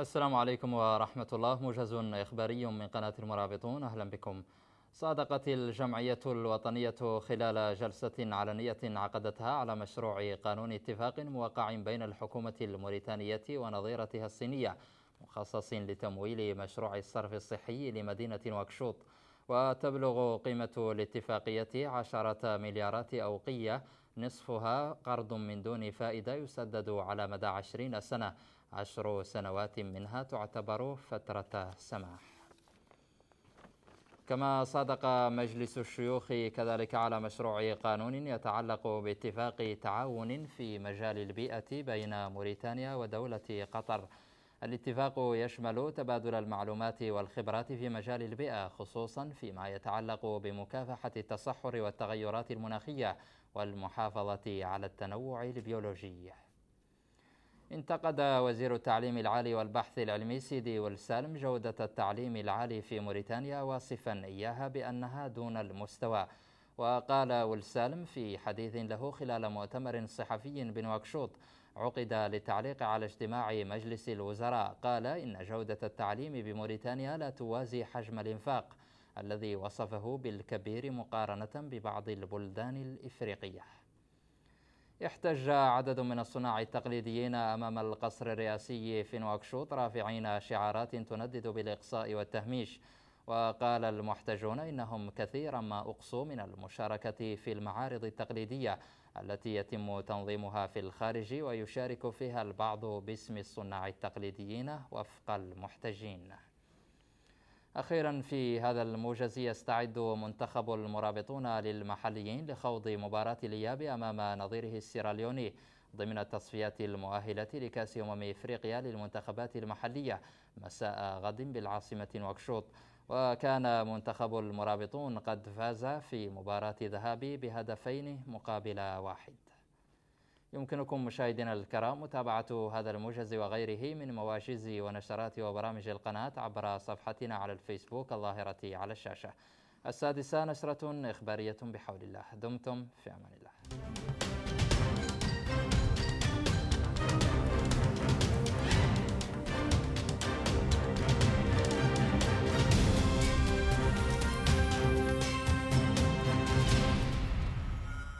السلام عليكم ورحمة الله موجز إخباري من قناة المرابطون أهلا بكم صادقت الجمعية الوطنية خلال جلسة علنية عقدتها على مشروع قانون اتفاق موقع بين الحكومة الموريتانية ونظيرتها الصينية مخصص لتمويل مشروع الصرف الصحي لمدينة وكشوط وتبلغ قيمة الاتفاقية عشرة مليارات أوقية نصفها قرض من دون فائدة يسدد على مدى عشرين سنة عشر سنوات منها تعتبر فترة سماح كما صادق مجلس الشيوخ كذلك على مشروع قانون يتعلق باتفاق تعاون في مجال البيئة بين موريتانيا ودولة قطر الاتفاق يشمل تبادل المعلومات والخبرات في مجال البيئة خصوصا فيما يتعلق بمكافحة التصحر والتغيرات المناخية والمحافظة على التنوع البيولوجي انتقد وزير التعليم العالي والبحث العلمي سيدي والسالم جودة التعليم العالي في موريتانيا واصفا إياها بأنها دون المستوى وقال والسالم في حديث له خلال مؤتمر صحفي بنواكشوط عقد للتعليق على اجتماع مجلس الوزراء قال إن جودة التعليم بموريتانيا لا توازي حجم الإنفاق الذي وصفه بالكبير مقارنة ببعض البلدان الإفريقية احتج عدد من الصناع التقليديين أمام القصر الرئاسي في نواكشوط رافعين شعارات تندد بالإقصاء والتهميش وقال المحتجون إنهم كثيرا ما أقصوا من المشاركة في المعارض التقليدية التي يتم تنظيمها في الخارج ويشارك فيها البعض باسم الصناع التقليديين وفق المحتجين أخيرا في هذا الموجز يستعد منتخب المرابطون للمحليين لخوض مباراة الإياب أمام نظيره السيراليوني ضمن التصفيات المؤهلة لكأس أمم إفريقيا للمنتخبات المحلية مساء غد بالعاصمة نواكشوط وكان منتخب المرابطون قد فاز في مباراة ذهاب بهدفين مقابل واحد يمكنكم مشاهدينا الكرام متابعة هذا الموجز وغيره من مواجز ونشرات وبرامج القناة عبر صفحتنا على الفيسبوك الظاهرة على الشاشة السادسة نشرة إخبارية بحول الله دمتم في أمان الله